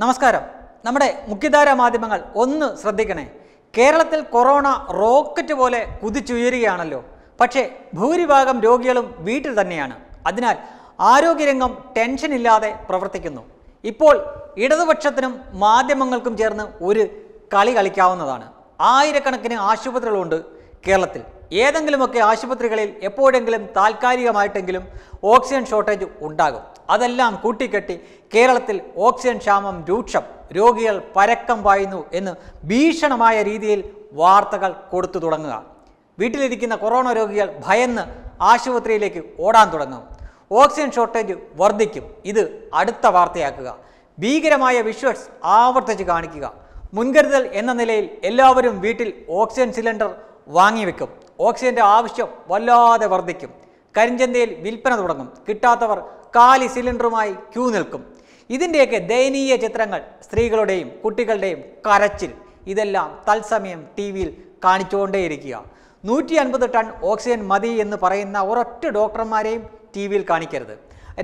നമസ്കാരം നമ്മുടെ മുഖ്യധാര മാധ്യമങ്ങൾ ഒന്ന് ശ്രദ്ധിക്കണേ കേരളത്തിൽ കൊറോണ റോക്കറ്റ് പോലെ കുതിച്ചുയരുകയാണല്ലോ പക്ഷേ ഭൂരിഭാഗം രോഗികളും വീട്ടിൽ തന്നെയാണ് അതിനാൽ ആരോഗ്യരംഗം ടെൻഷൻ ഇല്ലാതെ പ്രവർത്തിക്കുന്നു ഇപ്പോൾ ഇടതുപക്ഷത്തിനും മാധ്യമങ്ങൾക്കും ചേർന്ന് ഒരു കളി കളിക്കാവുന്നതാണ് ആയിരക്കണക്കിന് ആശുപത്രികളുണ്ട് കേരളത്തിൽ ഏതെങ്കിലുമൊക്കെ ആശുപത്രികളിൽ എപ്പോഴെങ്കിലും താൽക്കാലികമായിട്ടെങ്കിലും ഓക്സിജൻ ഷോർട്ടേജ് ഉണ്ടാകും അതെല്ലാം കൂട്ടിക്കെട്ടി കേരളത്തിൽ ഓക്സിജൻ ക്ഷാമം രൂക്ഷം രോഗികൾ പരക്കം പായുന്നു എന്ന് ഭീഷണമായ രീതിയിൽ വാർത്തകൾ കൊടുത്തു തുടങ്ങുക വീട്ടിലിരിക്കുന്ന കൊറോണ രോഗികൾ ഭയന്ന് ആശുപത്രിയിലേക്ക് ഓടാൻ തുടങ്ങും ഓക്സിജൻ ഷോർട്ടേജ് വർദ്ധിക്കും ഇത് അടുത്ത വാർത്തയാക്കുക ഭീകരമായ വിഷ്വൽസ് ആവർത്തിച്ച് കാണിക്കുക മുൻകരുതൽ എന്ന നിലയിൽ എല്ലാവരും വീട്ടിൽ ഓക്സിജൻ സിലിണ്ടർ വാങ്ങിവെക്കും ഓക്സിജന്റെ ആവശ്യം വല്ലാതെ വർദ്ധിക്കും കരിഞ്ചന്തയിൽ വിൽപ്പന തുടങ്ങും കിട്ടാത്തവർ കാലി സിലിണ്ടറുമായി ക്യൂ നിൽക്കും ഇതിൻ്റെയൊക്കെ ദയനീയ ചിത്രങ്ങൾ സ്ത്രീകളുടെയും കുട്ടികളുടെയും കരച്ചിൽ ഇതെല്ലാം തത്സമയം ടി വിയിൽ കാണിച്ചുകൊണ്ടേയിരിക്കുക നൂറ്റി അൻപത് ടൺ ഓക്സിജൻ മതി എന്ന് പറയുന്ന ഒരൊറ്റ ഡോക്ടർമാരെയും ടി വിയിൽ കാണിക്കരുത്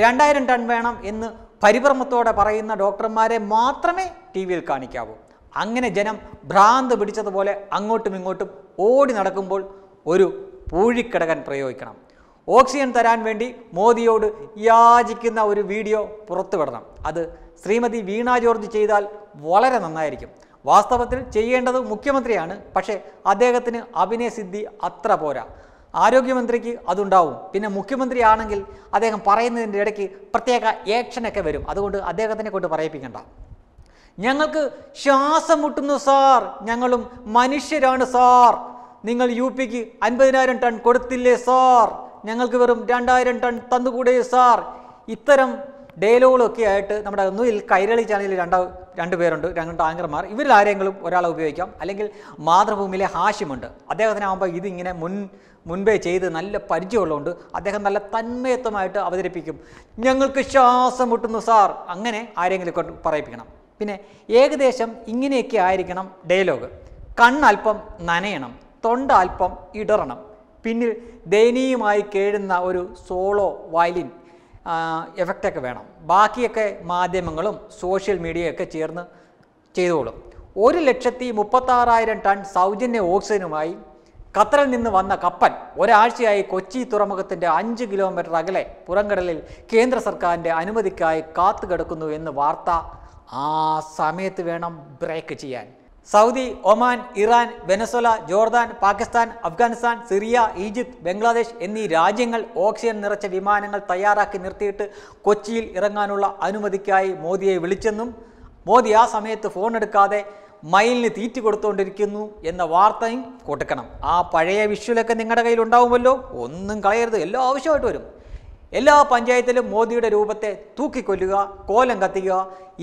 രണ്ടായിരം ടൺ വേണം എന്ന് പരിഭ്രമത്തോടെ പറയുന്ന ഡോക്ടർമാരെ മാത്രമേ ടി വിയിൽ കാണിക്കാവൂ അങ്ങനെ ജനം ഭ്രാന്ത് പിടിച്ചതുപോലെ അങ്ങോട്ടും ഇങ്ങോട്ടും ഓടി നടക്കുമ്പോൾ ഒരു പൂഴിക്കിടകൻ പ്രയോഗിക്കണം ഓക്സിജൻ തരാൻ വേണ്ടി മോദിയോട് യാചിക്കുന്ന ഒരു വീഡിയോ പുറത്തുവിടണം അത് ശ്രീമതി വീണ ജോർജ് ചെയ്താൽ വളരെ നന്നായിരിക്കും വാസ്തവത്തിൽ ചെയ്യേണ്ടത് മുഖ്യമന്ത്രിയാണ് പക്ഷേ അദ്ദേഹത്തിന് അഭിനയസിദ്ധി അത്ര പോരാ ആരോഗ്യമന്ത്രിക്ക് അതുണ്ടാവും പിന്നെ മുഖ്യമന്ത്രിയാണെങ്കിൽ അദ്ദേഹം പറയുന്നതിൻ്റെ ഇടയ്ക്ക് പ്രത്യേക ഏക്ഷനൊക്കെ വരും അതുകൊണ്ട് അദ്ദേഹത്തിനെ കൊണ്ട് പറയിപ്പിക്കണ്ട ഞങ്ങൾക്ക് ശ്വാസം മുട്ടുന്നു സാർ ഞങ്ങളും മനുഷ്യരാണ് സാർ നിങ്ങൾ യു പിക്ക് അൻപതിനായിരം ടൺ കൊടുത്തില്ലേ സാർ ഞങ്ങൾക്ക് വെറും രണ്ടായിരം ടൺ തന്നുകൂടെ സാർ ഇത്തരം ഡയലോഗുകളൊക്കെ ആയിട്ട് നമ്മുടെ ഒന്നുകിൽ കൈരളി ചാനലിൽ രണ്ട് രണ്ട് പേരുണ്ട് രണ്ട് ആങ്കർമാർ ഇവരിൽ ആരെങ്കിലും ഒരാളെ ഉപയോഗിക്കാം അല്ലെങ്കിൽ മാതൃഭൂമിയിലെ ഹാഷിമുണ്ട് അദ്ദേഹത്തിനാകുമ്പോൾ ഇതിങ്ങനെ മുൻ മുൻപേ ചെയ്ത് നല്ല പരിചയമുള്ളതുകൊണ്ട് അദ്ദേഹം നല്ല തന്മയത്വമായിട്ട് അവതരിപ്പിക്കും ഞങ്ങൾക്ക് ശ്വാസം മുട്ടുന്നു സാർ അങ്ങനെ ആരെങ്കിലും കൊണ്ട് പറയിപ്പിക്കണം പിന്നെ ഏകദേശം ഇങ്ങനെയൊക്കെ ആയിരിക്കണം ഡയലോഗ് കണ്ണൽപ്പം നനയണം തൊണ്ട അല്പം ഇടറണം പിന്നിൽ ദയനീയമായി കേഴുന്ന ഒരു സോളോ വയലിൻ എഫക്റ്റൊക്കെ വേണം ബാക്കിയൊക്കെ മാധ്യമങ്ങളും സോഷ്യൽ മീഡിയയൊക്കെ ചേർന്ന് ചെയ്തോളും ഒരു ലക്ഷത്തി മുപ്പത്താറായിരം ടൺ സൗജന്യ ഓക്സിജനുമായി ഖത്തറിൽ നിന്ന് വന്ന കപ്പൽ ഒരാഴ്ചയായി കൊച്ചി തുറമുഖത്തിൻ്റെ അഞ്ച് കിലോമീറ്റർ അകലെ പുറംകടലിൽ കേന്ദ്ര സർക്കാരിൻ്റെ അനുമതിക്കായി കാത്തുകിടക്കുന്നു എന്ന് വാർത്ത ആ സമയത്ത് വേണം ബ്രേക്ക് ചെയ്യാൻ Saudi Oman Iran Venezuela Jordan Pakistan Afghanistan Syria Egypt Bangladesh എന്നീ രാജ്യങ്ങൾ ഓക്സിജൻ നിറച്ച വിമാനങ്ങൾ തയ്യാറാക്കി നിർത്തിയിട്ട് കൊച്ചിയിൽ ഇറങ്ങാനുള്ള അനുമതിക്കായി മോദിയെ വിളിച്ചെന്നും മോദി ആ സമയത്ത് ഫോൺ എടുക്കാതെ മയിലിന് തീറ്റ് കൊടുത്തുകൊണ്ടിരിക്കുന്നു എന്ന വാർത്തയും കൊടുക്കണം ആ പഴയ വിഷ്വലൊക്കെ നിങ്ങളുടെ കയ്യിലുണ്ടാവുമല്ലോ ഒന്നും കളയരുത് എല്ലാം ആവശ്യമായിട്ട് വരും എല്ലാ പഞ്ചായത്തിലും മോദിയുടെ രൂപത്തെ തൂക്കിക്കൊല്ലുക കോലം കത്തിക്കുക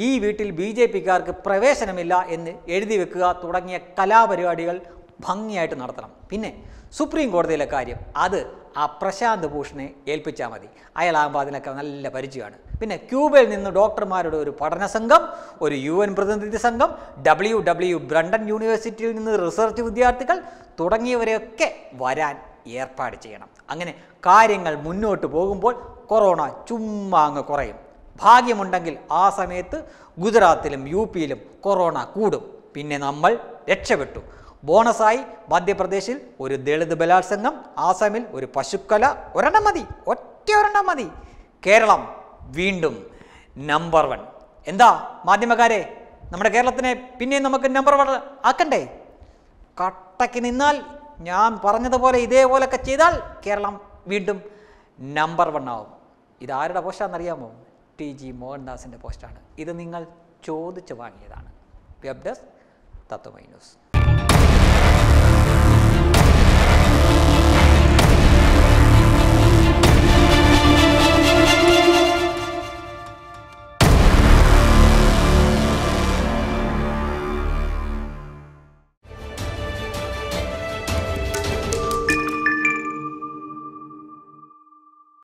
ഈ വീട്ടിൽ ബി ജെ പിക്കാർക്ക് പ്രവേശനമില്ല എന്ന് എഴുതി വെക്കുക തുടങ്ങിയ കലാപരിപാടികൾ ഭംഗിയായിട്ട് നടത്തണം പിന്നെ സുപ്രീം കോടതിയിലെ കാര്യം അത് ആ പ്രശാന്ത് ഭൂഷണെ ഏൽപ്പിച്ചാൽ മതി അയാളാകുമ്പോൾ അതിനൊക്കെ നല്ല പരിചയമാണ് പിന്നെ ക്യൂബയിൽ നിന്ന് ഡോക്ടർമാരുടെ ഒരു പഠന സംഘം ഒരു യു എൻ പ്രതിനിധി സംഘം ഡബ്ല്യു ഡബ്ല്യു ബ്രണ്ടൻ യൂണിവേഴ്സിറ്റിയിൽ നിന്ന് റിസർച്ച് വിദ്യാർത്ഥികൾ തുടങ്ങിയവരെയൊക്കെ വരാൻ ഏർപ്പാട് ചെയ്യണം അങ്ങനെ കാര്യങ്ങൾ മുന്നോട്ട് പോകുമ്പോൾ കൊറോണ ചുമ്മാ അങ്ങ് കുറയും ഭാഗ്യമുണ്ടെങ്കിൽ ആ സമയത്ത് ഗുജറാത്തിലും യു പിയിലും കൊറോണ കൂടും പിന്നെ നമ്മൾ രക്ഷപ്പെട്ടു ബോണസായി മധ്യപ്രദേശിൽ ഒരു ദളിത് ബലാത്സംഗം ആസാമിൽ ഒരു പശുക്കല ഒരെണ്ണം മതി ഒറ്റ ഒരെണ്ണം മതി കേരളം വീണ്ടും നമ്പർ വൺ എന്താ മാധ്യമക്കാരെ നമ്മുടെ കേരളത്തിനെ പിന്നെയും നമുക്ക് നമ്പർ വൺ ആക്കണ്ടേ കട്ടയ്ക്ക് നിന്നാൽ ഞാൻ പറഞ്ഞതുപോലെ ഇതേപോലെയൊക്കെ ചെയ്താൽ കേരളം വീണ്ടും നമ്പർ വൺ ആവും ഇതാരുടെ പോസ്റ്റാണെന്നറിയാമോ ടി ജി മോഹൻദാസിൻ്റെ പോസ്റ്റാണ് ഇത് നിങ്ങൾ ചോദിച്ചു വാങ്ങിയതാണ് വെബ് ഡെസ്ക് തത്വമൈ ന്യൂസ്